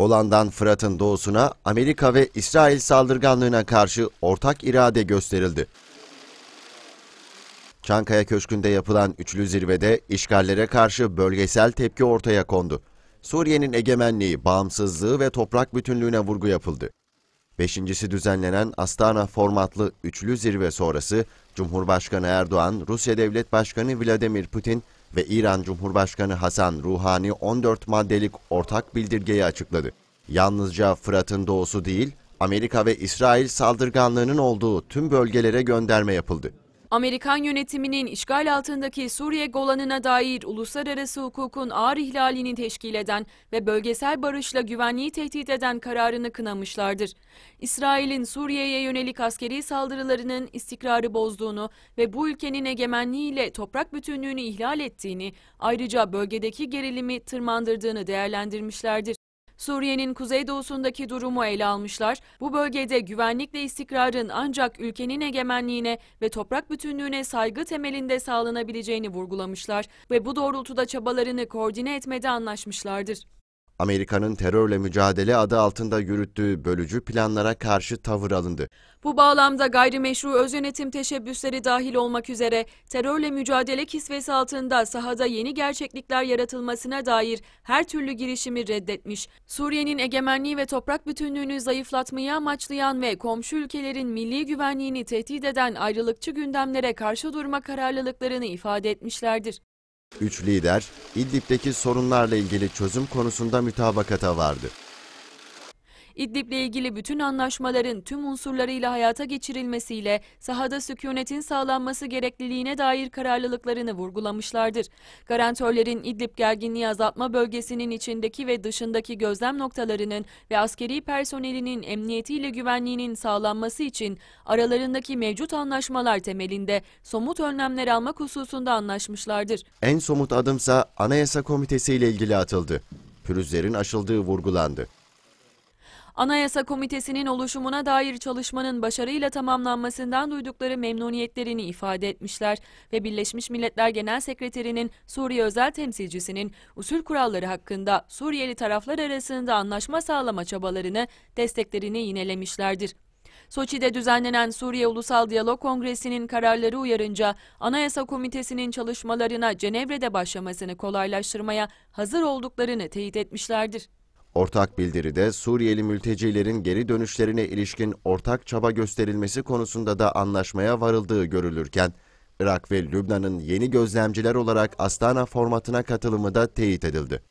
Golan'dan Fırat'ın doğusuna Amerika ve İsrail saldırganlığına karşı ortak irade gösterildi. Çankaya Köşkü'nde yapılan üçlü zirvede işgallere karşı bölgesel tepki ortaya kondu. Suriye'nin egemenliği, bağımsızlığı ve toprak bütünlüğüne vurgu yapıldı. Beşincisi düzenlenen Astana formatlı üçlü zirve sonrası Cumhurbaşkanı Erdoğan, Rusya Devlet Başkanı Vladimir Putin ve İran Cumhurbaşkanı Hasan Ruhani 14 maddelik ortak bildirgeyi açıkladı. Yalnızca Fırat'ın doğusu değil, Amerika ve İsrail saldırganlığının olduğu tüm bölgelere gönderme yapıldı. Amerikan yönetiminin işgal altındaki Suriye Golan'ına dair uluslararası hukukun ağır ihlalini teşkil eden ve bölgesel barışla güvenliği tehdit eden kararını kınamışlardır. İsrail'in Suriye'ye yönelik askeri saldırılarının istikrarı bozduğunu ve bu ülkenin egemenliğiyle toprak bütünlüğünü ihlal ettiğini, ayrıca bölgedeki gerilimi tırmandırdığını değerlendirmişlerdir. Suriye'nin kuzeydoğusundaki durumu ele almışlar. Bu bölgede güvenlik ve istikrarın ancak ülkenin egemenliğine ve toprak bütünlüğüne saygı temelinde sağlanabileceğini vurgulamışlar ve bu doğrultuda çabalarını koordine etmede anlaşmışlardır. Amerika'nın terörle mücadele adı altında yürüttüğü bölücü planlara karşı tavır alındı. Bu bağlamda gayrimeşru öz yönetim teşebbüsleri dahil olmak üzere terörle mücadele kisvesi altında sahada yeni gerçeklikler yaratılmasına dair her türlü girişimi reddetmiş. Suriye'nin egemenliği ve toprak bütünlüğünü zayıflatmayı amaçlayan ve komşu ülkelerin milli güvenliğini tehdit eden ayrılıkçı gündemlere karşı durma kararlılıklarını ifade etmişlerdir. Üç lider, İdlib'deki sorunlarla ilgili çözüm konusunda mütabakata vardı. İdlib'le ilgili bütün anlaşmaların tüm unsurlarıyla hayata geçirilmesiyle sahada sükunetin sağlanması gerekliliğine dair kararlılıklarını vurgulamışlardır. Garantörlerin İdlib gerginliği azaltma bölgesinin içindeki ve dışındaki gözlem noktalarının ve askeri personelinin emniyetiyle güvenliğinin sağlanması için aralarındaki mevcut anlaşmalar temelinde somut önlemler almak hususunda anlaşmışlardır. En somut adımsa Anayasa Komitesi ile ilgili atıldı. Pürüzlerin aşıldığı vurgulandı. Anayasa Komitesi'nin oluşumuna dair çalışmanın başarıyla tamamlanmasından duydukları memnuniyetlerini ifade etmişler ve Birleşmiş Milletler Genel Sekreterinin Suriye özel temsilcisinin usul kuralları hakkında Suriyeli taraflar arasında anlaşma sağlama çabalarını desteklerini yinelemişlerdir. Soçi'de düzenlenen Suriye Ulusal Diyalog Kongresi'nin kararları uyarınca Anayasa Komitesi'nin çalışmalarına Cenevre'de başlamasını kolaylaştırmaya hazır olduklarını teyit etmişlerdir. Ortak bildiride Suriyeli mültecilerin geri dönüşlerine ilişkin ortak çaba gösterilmesi konusunda da anlaşmaya varıldığı görülürken, Irak ve Lübnan'ın yeni gözlemciler olarak Astana formatına katılımı da teyit edildi.